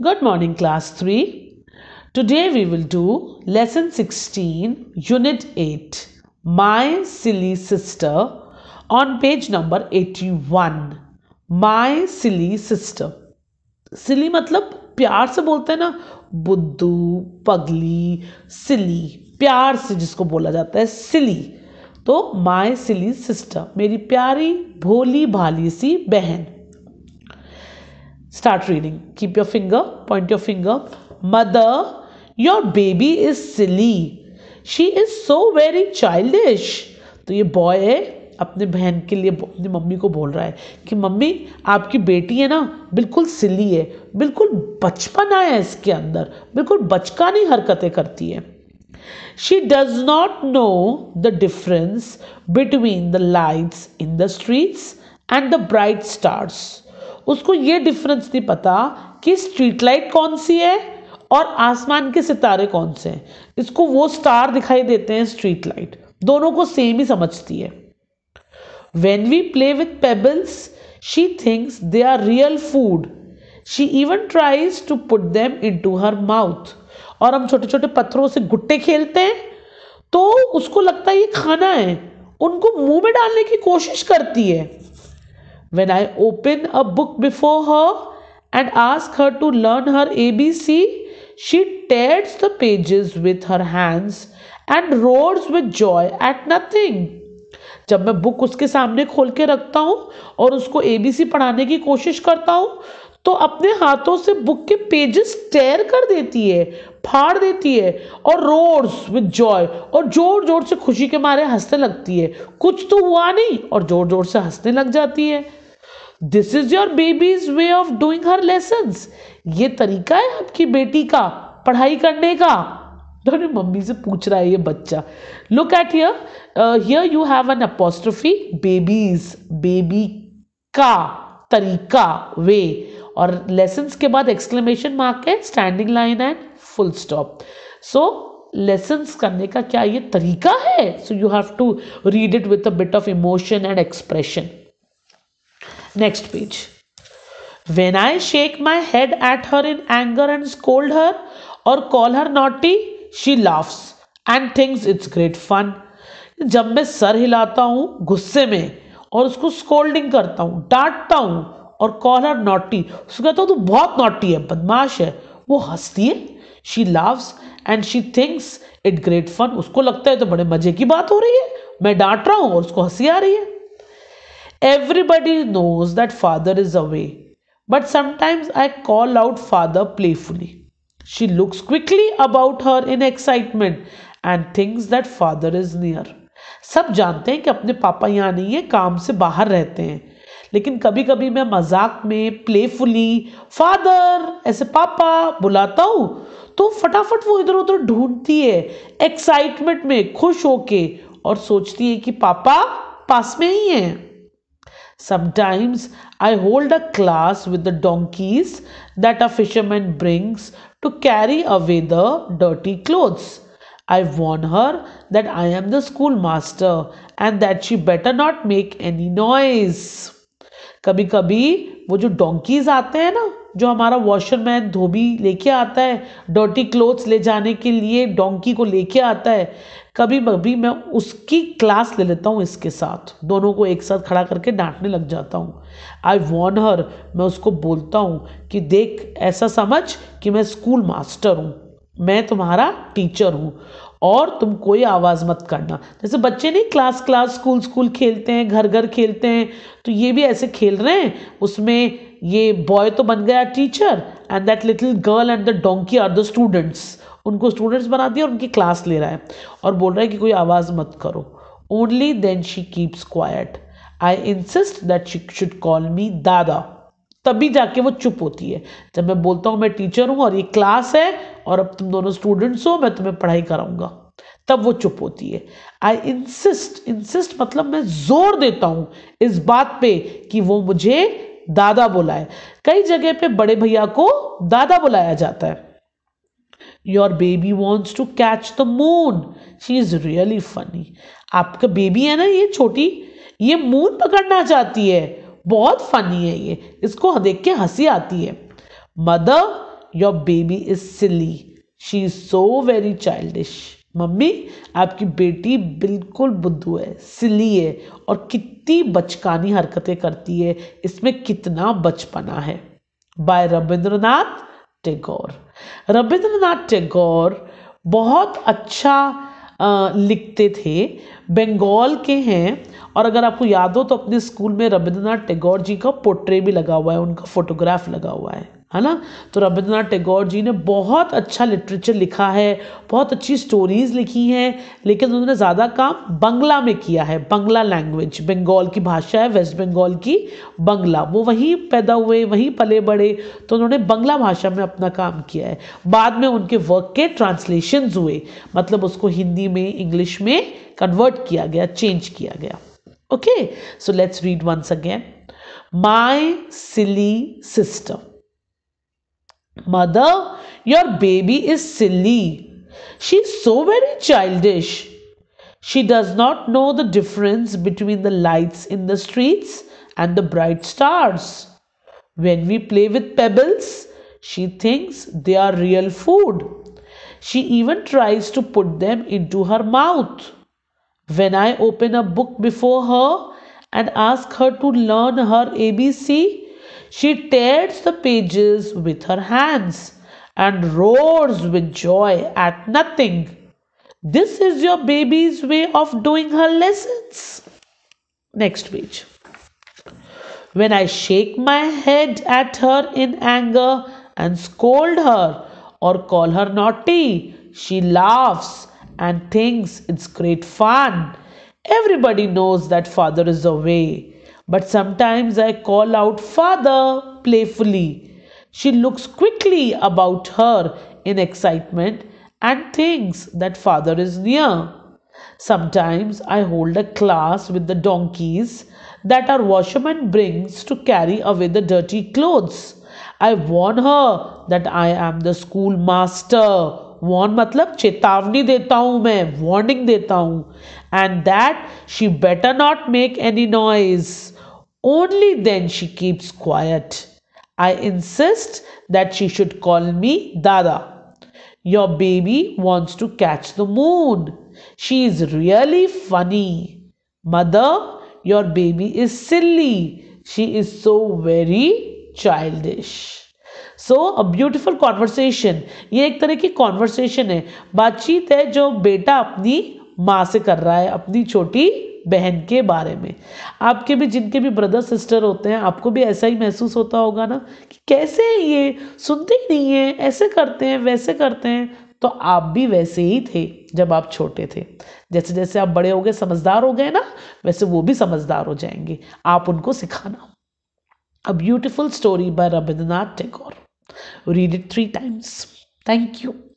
Good morning, class 3. Today we will do lesson 16, unit 8, My Silly Sister, on page number 81. My Silly Sister. सिली मतलब प्यार से बोलते हैं ना बुद्धू पगली सिली प्यार से जिसको बोला जाता है सिली तो माय सिली सिस्टर मेरी प्यारी भोली भाली सी बहन Start reading. Keep your finger, point your finger. Mother, your baby is silly. She is so very childish तो ये बॉय है अपने बहन के लिए अपनी मम्मी को बोल रहा है कि मम्मी आपकी बेटी है ना बिल्कुल सिली है बिल्कुल बचपना है इसके अंदर बिल्कुल बचकानी हरकतें करती है she does not know the difference between the lights in the streets and the bright stars उसको ये डिफरेंस नहीं पता कि स्ट्रीट लाइट कौन सी है और आसमान के सितारे कौन से हैं इसको वो स्टार दिखाई देते हैं स्ट्रीट लाइट दोनों को सेम ही समझती है when we play with pebbles she thinks they are real food she even tries to put them into her mouth और हम छोटे छोटे पत्थरों से गुट्टे खेलते हैं तो उसको लगता है ये खाना है उनको मुंह में डालने की कोशिश करती है When I open a book before her and ask her to learn her ABC, she tears the pages with her hands and roars with joy at nothing जब मैं बुक उसके सामने खोल के रखता हूँ और उसको ए बी सी पढ़ाने की कोशिश करता हूँ तो अपने हाथों से बुक के पेजेस टेयर कर देती है फाड़ देती है और रोड्स विद जॉय और जोर जोर से खुशी के मारे हंसने लगती है कुछ तो हुआ नहीं और जोर जोर से हंसने लग जाती है this is your baby's way of doing her lesson ये तरीका है आपकी बेटी का पढ़ाई करने का मम्मी से पूछ रहा है ये बच्चा look at here here you have an apostrophe baby's baby का तरीका वे और लेसन के बाद एक्सक्लेमेशन मार्क है standing line and full stop so lessons करने का क्या ये तरीका है so you have to read it with a bit of emotion and expression next page when I shake my head at her in anger and scold her और call her naughty she laughs and things it's great fun जब मैं sir हिलाता हूँ गुस्से में और उसको scolding करता हूँ डांटता हूँ और कॉल हर नॉटी उसको कहता हूँ तो बहुत नॉटी है बदमाश है वो हंसती है she loves and she thinks it great fun उसको लगता है तो बड़े मज़े की बात हो रही है मैं डांट रहा हूँ और उसको हंसी आ रही है Everybody knows that father is away, but sometimes I call out father playfully. She looks quickly about her in excitement and thinks that father is near. सब जानते हैं कि अपने पापा यहाँ नहीं है काम से बाहर रहते हैं लेकिन कभी कभी मैं मजाक में प्लेफुली फादर ऐसे पापा बुलाता हूँ तो फटाफट वो इधर उधर ढूंढती है एक्साइटमेंट में खुश होके और सोचती है कि पापा पास में ही हैं Sometimes I hold a class with the donkeys that a fisherman brings to carry away the dirty clothes. I warn her that I am the schoolmaster and that she better not make any noise. कभी कभी वो जो donkey's आते हैं ना जो हमारा washerman धोबी लेके आता है डर्टी क्लोथ्स ले जाने के लिए डोंकी को लेके आता है कभी कभी मैं उसकी क्लास ले लेता हूँ इसके साथ दोनों को एक साथ खड़ा करके डांटने लग जाता हूँ आई वॉन हर मैं उसको बोलता हूँ कि देख ऐसा समझ कि मैं स्कूल मास्टर हूँ मैं तुम्हारा टीचर हूँ और तुम कोई आवाज़ मत करना जैसे बच्चे नहीं क्लास क्लास स्कूल स्कूल खेलते हैं घर घर खेलते हैं तो ये भी ऐसे खेल रहे हैं उसमें ये बॉय तो बन गया teacher and that little girl and the donkey are the students उनको स्टूडेंट्स बना दिया और उनकी क्लास ले रहा है और बोल रहा है कि कोई आवाज़ मत करो only then she keeps quiet I insist that she should call me dada तभी जाके वो चुप होती है जब मैं बोलता हूँ मैं टीचर हूँ और ये क्लास है और अब तुम दोनों स्टूडेंट्स हो मैं तुम्हें पढ़ाई कराऊंगा तब वो चुप होती है आई इंसिस्ट इंसिस्ट मतलब मैं जोर देता हूँ इस बात पे कि वो मुझे दादा बुलाए कई जगह पे बड़े भैया को दादा बुलाया जाता है your baby wants to catch the moon she is really funny आपका बेबी है ना ये छोटी ये मून पकड़ना चाहती है बहुत फनी है ये इसको देख के हंसी आती है mother your baby is silly she is so very childish मम्मी आपकी बेटी बिल्कुल बुद्धू है सिली है और कितनी बचकानी हरकतें करती है इसमें कितना बचपना है बाय रविंद्रनाथ टैगोर रविंद्रनाथ टैगोर बहुत अच्छा लिखते थे बंगाल के हैं और अगर आपको याद हो तो अपने स्कूल में रविंद्रनाथ टैगोर जी का पोट्रे भी लगा हुआ है उनका फोटोग्राफ लगा हुआ है है ना तो रविंद्रनाथ टैगोर जी ने बहुत अच्छा लिटरेचर लिखा है बहुत अच्छी स्टोरीज़ लिखी हैं लेकिन उन्होंने ज़्यादा काम बंगला में किया है बंगला लैंग्वेज बंगाल की भाषा है वेस्ट बंगाल की बंगला वो वहीं पैदा हुए वहीं पले बड़े तो उन्होंने बंगला भाषा में अपना काम किया है बाद में उनके वर्क के ट्रांसलेशन हुए मतलब उसको हिंदी में इंग्लिश में कन्वर्ट किया गया चेंज किया गया okay so let's read once again my silly system Mother, your baby is silly. She is so very childish. She does not know the difference between the lights in the streets and the bright stars. When we play with pebbles, she thinks they are real food. She even tries to put them into her mouth. When I open a book before her and ask her to learn her ABC, she tears the pages with her hands and roars with joy at nothing. This is your baby's way of doing her lessons. Next page. When I shake my head at her in anger and scold her or call her naughty, she laughs and thinks it's great fun. Everybody knows that father is away. But sometimes I call out, Father, playfully. She looks quickly about her in excitement and thinks that father is near. Sometimes I hold a class with the donkeys that our washerman brings to carry away the dirty clothes. I warn her that I am the schoolmaster. Warn मतलब चेतावनी देता हूँ मैं warning देता and that she better not make any noise. Only then she keeps quiet. I insist that she should call me Dada. Your baby wants to catch the moon. She is really funny. Mother, your baby is silly. She is so very childish. So a beautiful conversation ये एक तरह की conversation है बातचीत है जो बेटा अपनी माँ से कर रहा है अपनी छोटी बहन के बारे में आपके भी जिनके भी ब्रदर सिस्टर होते हैं आपको भी ऐसा ही महसूस होता होगा ना कि कैसे ये सुनते ही नहीं है ऐसे करते हैं वैसे करते हैं तो आप भी वैसे ही थे जब आप छोटे थे जैसे जैसे आप बड़े हो गए समझदार हो गए ना वैसे वो भी समझदार हो जाएंगे आप उनको सिखाना a beautiful story by Rabindranath Tagore read it three times thank you